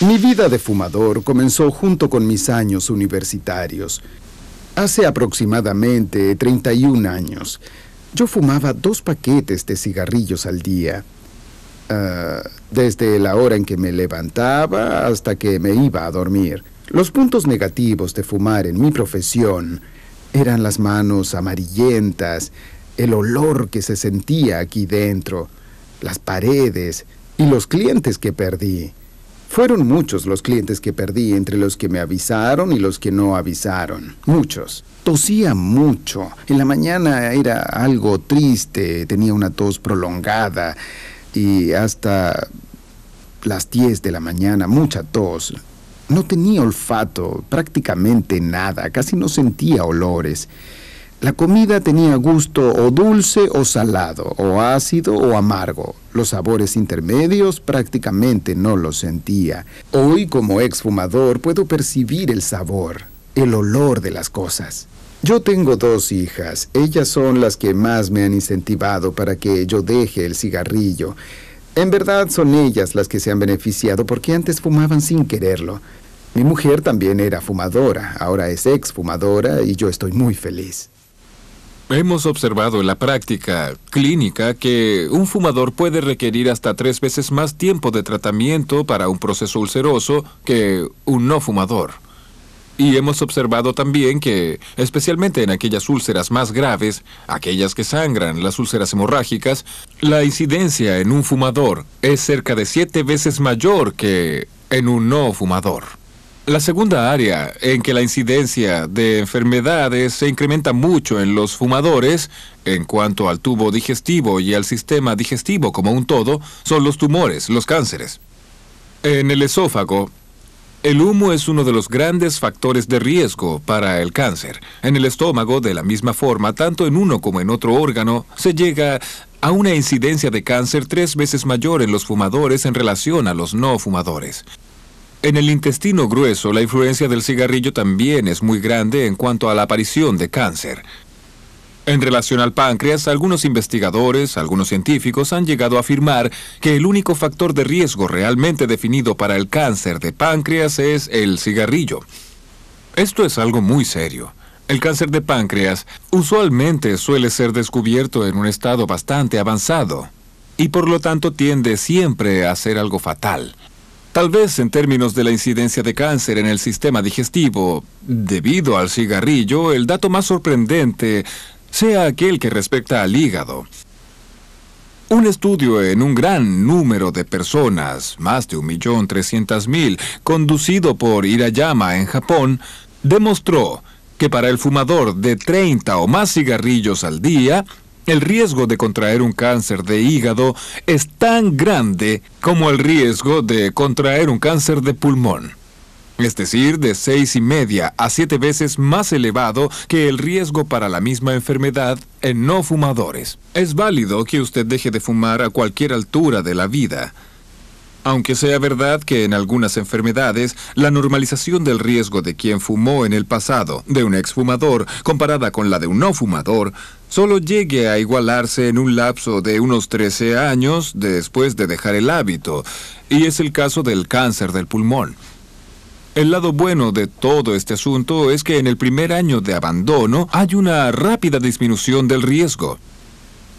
Mi vida de fumador comenzó junto con mis años universitarios. Hace aproximadamente 31 años, yo fumaba dos paquetes de cigarrillos al día. Ah, desde la hora en que me levantaba hasta que me iba a dormir. Los puntos negativos de fumar en mi profesión eran las manos amarillentas el olor que se sentía aquí dentro, las paredes y los clientes que perdí. Fueron muchos los clientes que perdí entre los que me avisaron y los que no avisaron. Muchos. Tosía mucho. En la mañana era algo triste, tenía una tos prolongada y hasta las 10 de la mañana mucha tos. No tenía olfato, prácticamente nada, casi no sentía olores. La comida tenía gusto o dulce o salado, o ácido o amargo. Los sabores intermedios prácticamente no los sentía. Hoy como exfumador puedo percibir el sabor, el olor de las cosas. Yo tengo dos hijas. Ellas son las que más me han incentivado para que yo deje el cigarrillo. En verdad son ellas las que se han beneficiado porque antes fumaban sin quererlo. Mi mujer también era fumadora, ahora es exfumadora y yo estoy muy feliz. Hemos observado en la práctica clínica que un fumador puede requerir hasta tres veces más tiempo de tratamiento para un proceso ulceroso que un no fumador. Y hemos observado también que, especialmente en aquellas úlceras más graves, aquellas que sangran, las úlceras hemorrágicas, la incidencia en un fumador es cerca de siete veces mayor que en un no fumador. La segunda área en que la incidencia de enfermedades se incrementa mucho en los fumadores, en cuanto al tubo digestivo y al sistema digestivo como un todo, son los tumores, los cánceres. En el esófago, el humo es uno de los grandes factores de riesgo para el cáncer. En el estómago, de la misma forma, tanto en uno como en otro órgano, se llega a una incidencia de cáncer tres veces mayor en los fumadores en relación a los no fumadores. En el intestino grueso, la influencia del cigarrillo también es muy grande en cuanto a la aparición de cáncer. En relación al páncreas, algunos investigadores, algunos científicos han llegado a afirmar que el único factor de riesgo realmente definido para el cáncer de páncreas es el cigarrillo. Esto es algo muy serio. El cáncer de páncreas usualmente suele ser descubierto en un estado bastante avanzado y por lo tanto tiende siempre a ser algo fatal tal vez en términos de la incidencia de cáncer en el sistema digestivo. Debido al cigarrillo, el dato más sorprendente sea aquel que respecta al hígado. Un estudio en un gran número de personas, más de 1.300.000, conducido por Hirayama en Japón, demostró que para el fumador de 30 o más cigarrillos al día, el riesgo de contraer un cáncer de hígado es tan grande como el riesgo de contraer un cáncer de pulmón, es decir, de seis y media a siete veces más elevado que el riesgo para la misma enfermedad en no fumadores. Es válido que usted deje de fumar a cualquier altura de la vida. Aunque sea verdad que en algunas enfermedades la normalización del riesgo de quien fumó en el pasado de un exfumador comparada con la de un no fumador solo llegue a igualarse en un lapso de unos 13 años después de dejar el hábito, y es el caso del cáncer del pulmón. El lado bueno de todo este asunto es que en el primer año de abandono hay una rápida disminución del riesgo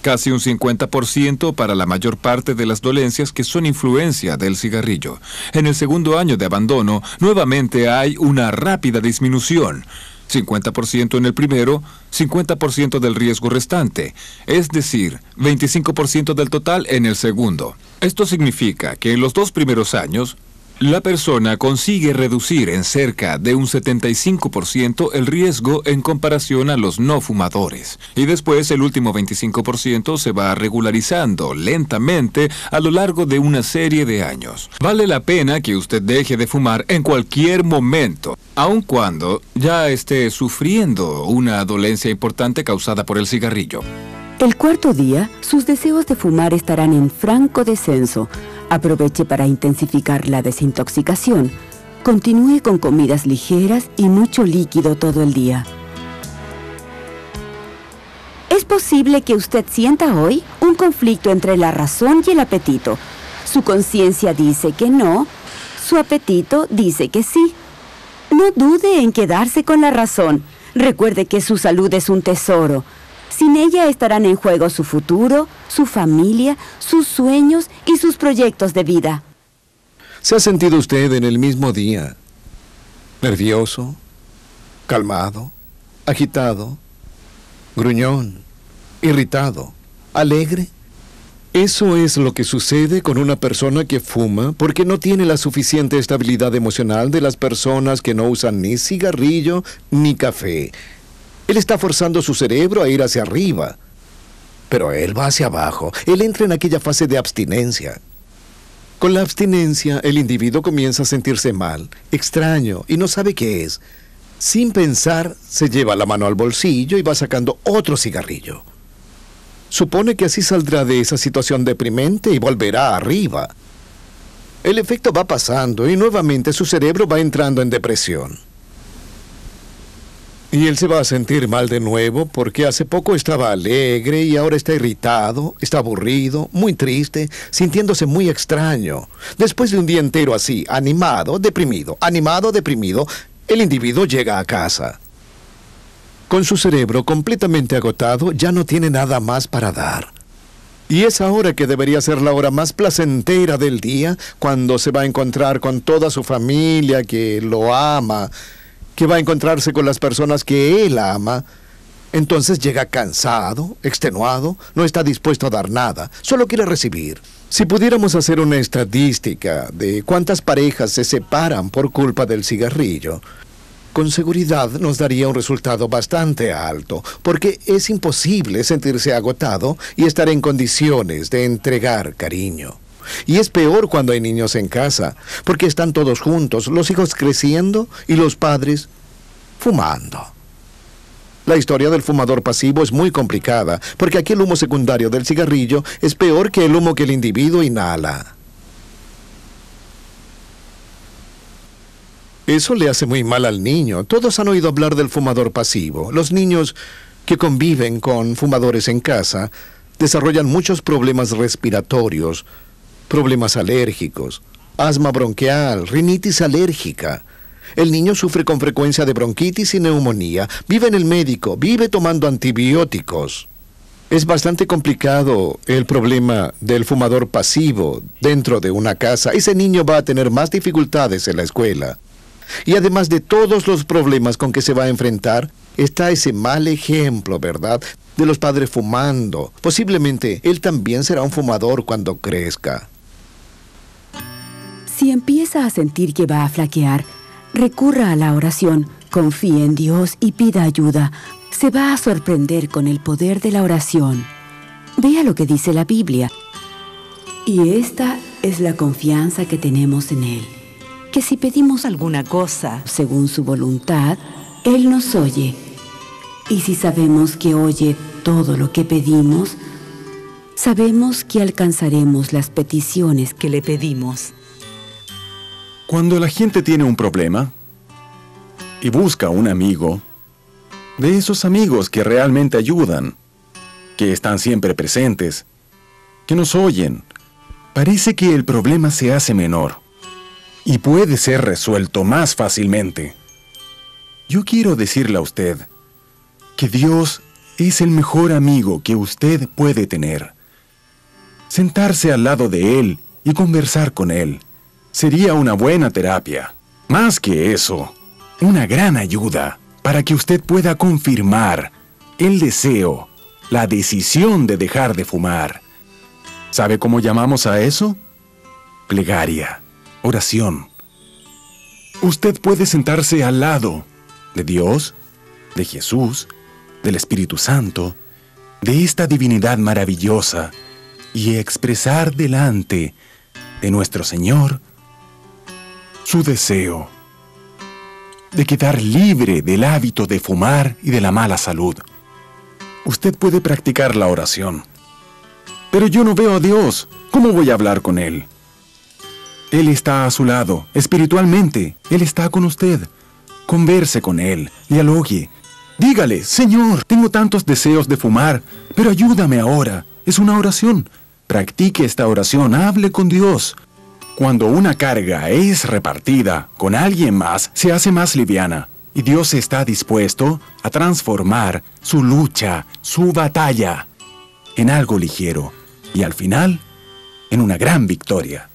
casi un 50% para la mayor parte de las dolencias que son influencia del cigarrillo. En el segundo año de abandono, nuevamente hay una rápida disminución. 50% en el primero, 50% del riesgo restante, es decir, 25% del total en el segundo. Esto significa que en los dos primeros años, la persona consigue reducir en cerca de un 75% el riesgo en comparación a los no fumadores. Y después el último 25% se va regularizando lentamente a lo largo de una serie de años. Vale la pena que usted deje de fumar en cualquier momento, aun cuando ya esté sufriendo una dolencia importante causada por el cigarrillo. El cuarto día, sus deseos de fumar estarán en franco descenso Aproveche para intensificar la desintoxicación. Continúe con comidas ligeras y mucho líquido todo el día. Es posible que usted sienta hoy un conflicto entre la razón y el apetito. Su conciencia dice que no, su apetito dice que sí. No dude en quedarse con la razón. Recuerde que su salud es un tesoro. Sin ella estarán en juego su futuro, su familia, sus sueños y sus proyectos de vida. ¿Se ha sentido usted en el mismo día nervioso, calmado, agitado, gruñón, irritado, alegre? Eso es lo que sucede con una persona que fuma porque no tiene la suficiente estabilidad emocional de las personas que no usan ni cigarrillo ni café. Él está forzando su cerebro a ir hacia arriba. Pero él va hacia abajo. Él entra en aquella fase de abstinencia. Con la abstinencia, el individuo comienza a sentirse mal, extraño, y no sabe qué es. Sin pensar, se lleva la mano al bolsillo y va sacando otro cigarrillo. Supone que así saldrá de esa situación deprimente y volverá arriba. El efecto va pasando y nuevamente su cerebro va entrando en depresión. Y él se va a sentir mal de nuevo porque hace poco estaba alegre y ahora está irritado, está aburrido, muy triste, sintiéndose muy extraño. Después de un día entero así, animado, deprimido, animado, deprimido, el individuo llega a casa. Con su cerebro completamente agotado, ya no tiene nada más para dar. Y es ahora que debería ser la hora más placentera del día, cuando se va a encontrar con toda su familia que lo ama que va a encontrarse con las personas que él ama, entonces llega cansado, extenuado, no está dispuesto a dar nada, solo quiere recibir. Si pudiéramos hacer una estadística de cuántas parejas se separan por culpa del cigarrillo, con seguridad nos daría un resultado bastante alto, porque es imposible sentirse agotado y estar en condiciones de entregar cariño. Y es peor cuando hay niños en casa, porque están todos juntos, los hijos creciendo y los padres fumando. La historia del fumador pasivo es muy complicada, porque aquí el humo secundario del cigarrillo es peor que el humo que el individuo inhala. Eso le hace muy mal al niño. Todos han oído hablar del fumador pasivo. Los niños que conviven con fumadores en casa desarrollan muchos problemas respiratorios problemas alérgicos, asma bronquial, rinitis alérgica. El niño sufre con frecuencia de bronquitis y neumonía, vive en el médico, vive tomando antibióticos. Es bastante complicado el problema del fumador pasivo dentro de una casa. Ese niño va a tener más dificultades en la escuela. Y además de todos los problemas con que se va a enfrentar, está ese mal ejemplo, ¿verdad? De los padres fumando. Posiblemente él también será un fumador cuando crezca. Si empieza a sentir que va a flaquear, recurra a la oración, confíe en Dios y pida ayuda. Se va a sorprender con el poder de la oración. Vea lo que dice la Biblia. Y esta es la confianza que tenemos en Él. Que si pedimos alguna cosa, según su voluntad, Él nos oye. Y si sabemos que oye todo lo que pedimos, sabemos que alcanzaremos las peticiones que le pedimos. Cuando la gente tiene un problema y busca un amigo, de esos amigos que realmente ayudan, que están siempre presentes, que nos oyen, parece que el problema se hace menor y puede ser resuelto más fácilmente. Yo quiero decirle a usted que Dios es el mejor amigo que usted puede tener. Sentarse al lado de Él y conversar con Él sería una buena terapia. Más que eso, una gran ayuda para que usted pueda confirmar el deseo, la decisión de dejar de fumar. ¿Sabe cómo llamamos a eso? Plegaria, oración. Usted puede sentarse al lado de Dios, de Jesús, del Espíritu Santo, de esta divinidad maravillosa y expresar delante de nuestro Señor, su deseo de quedar libre del hábito de fumar y de la mala salud. Usted puede practicar la oración. Pero yo no veo a Dios. ¿Cómo voy a hablar con Él? Él está a su lado, espiritualmente. Él está con usted. Converse con Él, dialogue. Dígale, Señor, tengo tantos deseos de fumar, pero ayúdame ahora. Es una oración. Practique esta oración, hable con Dios. Cuando una carga es repartida con alguien más, se hace más liviana. Y Dios está dispuesto a transformar su lucha, su batalla, en algo ligero y al final, en una gran victoria.